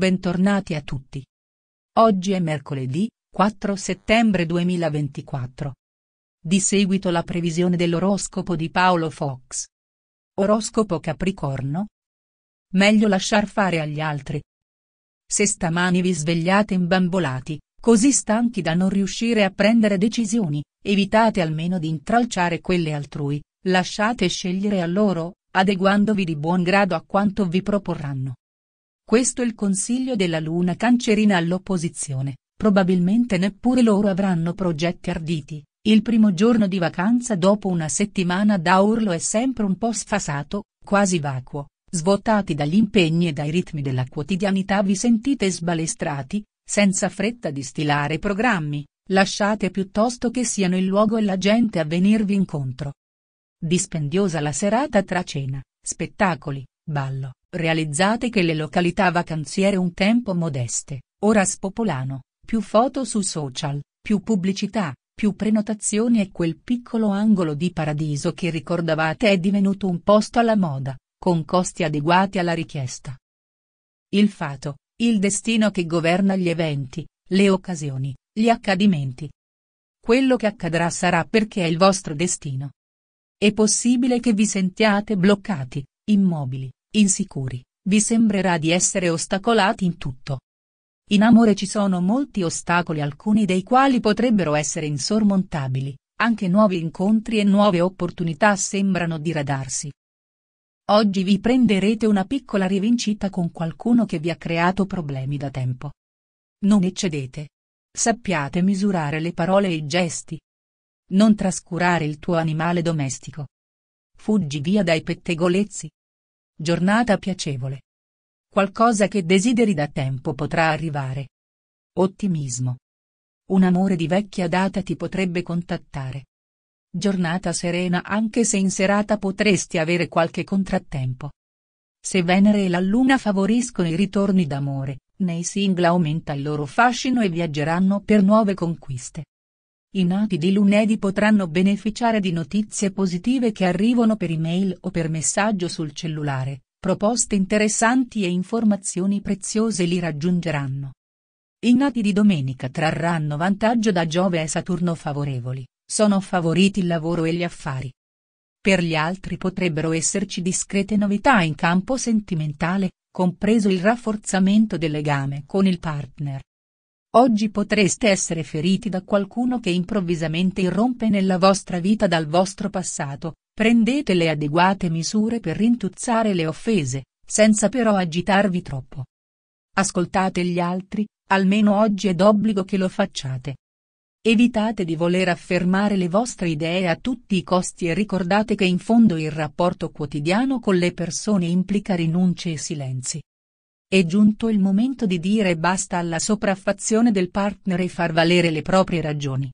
Bentornati a tutti. Oggi è mercoledì, 4 settembre 2024. Di seguito la previsione dell'oroscopo di Paolo Fox. Oroscopo Capricorno? Meglio lasciar fare agli altri. Se stamani vi svegliate imbambolati, così stanchi da non riuscire a prendere decisioni, evitate almeno di intralciare quelle altrui, lasciate scegliere a loro, adeguandovi di buon grado a quanto vi proporranno. Questo è il consiglio della luna cancerina all'opposizione, probabilmente neppure loro avranno progetti arditi, il primo giorno di vacanza dopo una settimana da urlo è sempre un po' sfasato, quasi vacuo, svuotati dagli impegni e dai ritmi della quotidianità vi sentite sbalestrati, senza fretta di stilare programmi, lasciate piuttosto che siano il luogo e la gente a venirvi incontro. Dispendiosa la serata tra cena, spettacoli, ballo, Realizzate che le località vacanziere un tempo modeste, ora spopolano, più foto su social, più pubblicità, più prenotazioni e quel piccolo angolo di paradiso che ricordavate è divenuto un posto alla moda, con costi adeguati alla richiesta. Il fato, il destino che governa gli eventi, le occasioni, gli accadimenti. Quello che accadrà sarà perché è il vostro destino. È possibile che vi sentiate bloccati, immobili, insicuri, vi sembrerà di essere ostacolati in tutto. In amore ci sono molti ostacoli alcuni dei quali potrebbero essere insormontabili, anche nuovi incontri e nuove opportunità sembrano diradarsi. Oggi vi prenderete una piccola rivincita con qualcuno che vi ha creato problemi da tempo. Non eccedete. Sappiate misurare le parole e i gesti. Non trascurare il tuo animale domestico. Fuggi via dai pettegolezzi. Giornata piacevole. Qualcosa che desideri da tempo potrà arrivare. Ottimismo. Un amore di vecchia data ti potrebbe contattare. Giornata serena anche se in serata potresti avere qualche contrattempo. Se Venere e la Luna favoriscono i ritorni d'amore, nei single aumenta il loro fascino e viaggeranno per nuove conquiste. I nati di lunedì potranno beneficiare di notizie positive che arrivano per email o per messaggio sul cellulare, proposte interessanti e informazioni preziose li raggiungeranno. I nati di domenica trarranno vantaggio da Giove e Saturno favorevoli, sono favoriti il lavoro e gli affari. Per gli altri potrebbero esserci discrete novità in campo sentimentale, compreso il rafforzamento del legame con il partner. Oggi potreste essere feriti da qualcuno che improvvisamente irrompe nella vostra vita dal vostro passato, prendete le adeguate misure per rintuzzare le offese, senza però agitarvi troppo. Ascoltate gli altri, almeno oggi è d'obbligo che lo facciate. Evitate di voler affermare le vostre idee a tutti i costi e ricordate che in fondo il rapporto quotidiano con le persone implica rinunce e silenzi. È giunto il momento di dire basta alla sopraffazione del partner e far valere le proprie ragioni.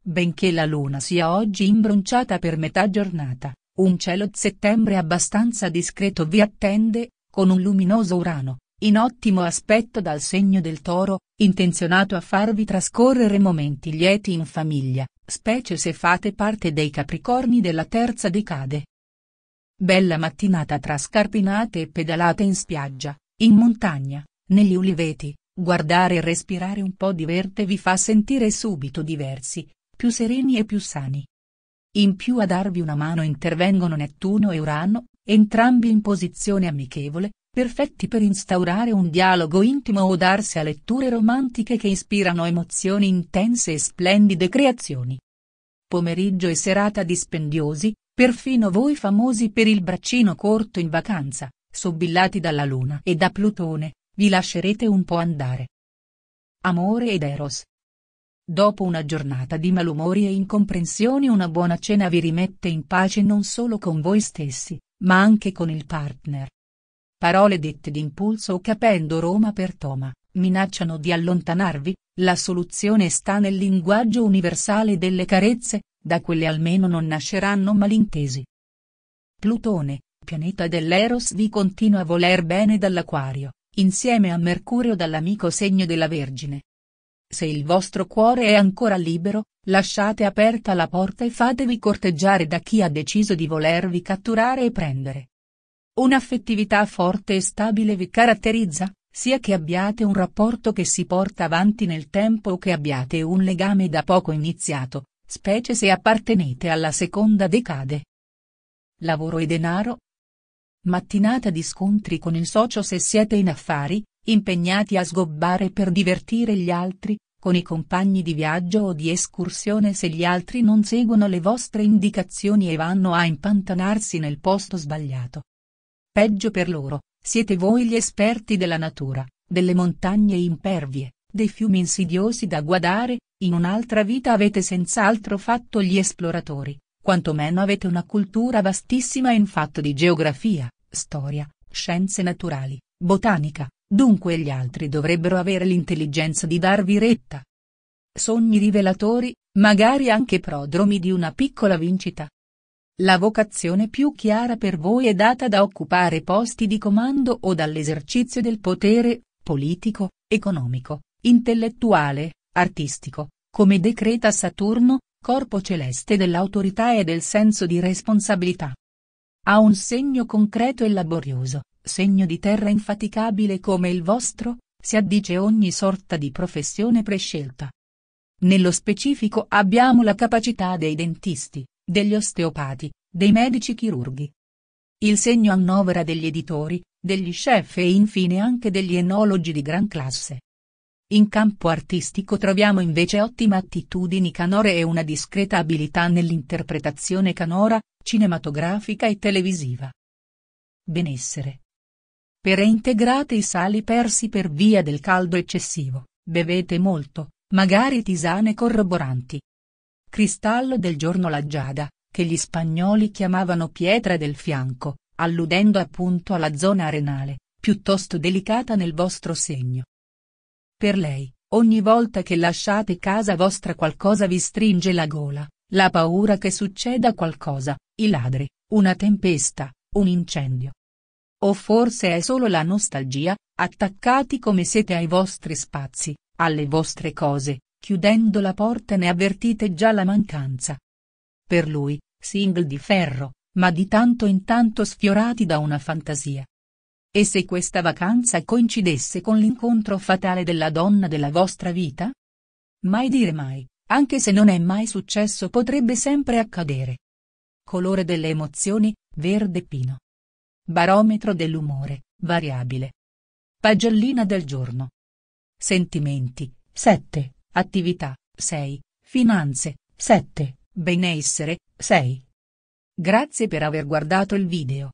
Benché la luna sia oggi imbronciata per metà giornata, un cielo di settembre abbastanza discreto vi attende, con un luminoso Urano, in ottimo aspetto dal segno del toro, intenzionato a farvi trascorrere momenti lieti in famiglia, specie se fate parte dei capricorni della terza decade. Bella mattinata tra scarpinate e pedalate in spiaggia, in montagna, negli uliveti, guardare e respirare un po' di verde vi fa sentire subito diversi, più sereni e più sani. In più a darvi una mano intervengono Nettuno e Urano, entrambi in posizione amichevole, perfetti per instaurare un dialogo intimo o darsi a letture romantiche che ispirano emozioni intense e splendide creazioni. Pomeriggio e serata dispendiosi, perfino voi famosi per il braccino corto in vacanza, sobbillati dalla Luna e da Plutone, vi lascerete un po' andare. Amore ed Eros. Dopo una giornata di malumori e incomprensioni una buona cena vi rimette in pace non solo con voi stessi, ma anche con il partner. Parole dette d'impulso o capendo Roma per Toma, minacciano di allontanarvi, la soluzione sta nel linguaggio universale delle carezze, da quelle almeno non nasceranno malintesi. Plutone, pianeta dell'Eros vi continua a voler bene dall'Aquario, insieme a Mercurio dall'amico segno della Vergine. Se il vostro cuore è ancora libero, lasciate aperta la porta e fatevi corteggiare da chi ha deciso di volervi catturare e prendere. Un'affettività forte e stabile vi caratterizza, sia che abbiate un rapporto che si porta avanti nel tempo o che abbiate un legame da poco iniziato, specie se appartenete alla seconda decade. Lavoro e denaro, Mattinata di scontri con il socio se siete in affari, impegnati a sgobbare per divertire gli altri, con i compagni di viaggio o di escursione se gli altri non seguono le vostre indicazioni e vanno a impantanarsi nel posto sbagliato. Peggio per loro, siete voi gli esperti della natura, delle montagne impervie, dei fiumi insidiosi da guardare, in un'altra vita avete senz'altro fatto gli esploratori, quantomeno avete una cultura vastissima in fatto di geografia, storia, scienze naturali, botanica, dunque gli altri dovrebbero avere l'intelligenza di darvi retta. Sogni rivelatori, magari anche prodromi di una piccola vincita. La vocazione più chiara per voi è data da occupare posti di comando o dall'esercizio del potere, politico, economico, intellettuale, artistico, come decreta Saturno, corpo celeste dell'autorità e del senso di responsabilità. Ha un segno concreto e laborioso, segno di terra infaticabile come il vostro, si addice ogni sorta di professione prescelta. Nello specifico abbiamo la capacità dei dentisti, degli osteopati, dei medici chirurghi. Il segno annovera degli editori, degli chef e infine anche degli enologi di gran classe. In campo artistico troviamo invece ottime attitudini canore e una discreta abilità nell'interpretazione canora, cinematografica e televisiva. Benessere. Per Reintegrate i sali persi per via del caldo eccessivo, bevete molto, magari tisane corroboranti. Cristallo del giorno la giada, che gli spagnoli chiamavano pietra del fianco, alludendo appunto alla zona renale, piuttosto delicata nel vostro segno. Per lei, ogni volta che lasciate casa vostra qualcosa vi stringe la gola, la paura che succeda qualcosa, i ladri, una tempesta, un incendio. O forse è solo la nostalgia, attaccati come siete ai vostri spazi, alle vostre cose, chiudendo la porta ne avvertite già la mancanza. Per lui, single di ferro, ma di tanto in tanto sfiorati da una fantasia, e se questa vacanza coincidesse con l'incontro fatale della donna della vostra vita? Mai dire mai, anche se non è mai successo potrebbe sempre accadere. Colore delle emozioni, verde pino. Barometro dell'umore, variabile. Pagellina del giorno. Sentimenti, 7, attività, 6, finanze, 7, benessere, 6. Grazie per aver guardato il video.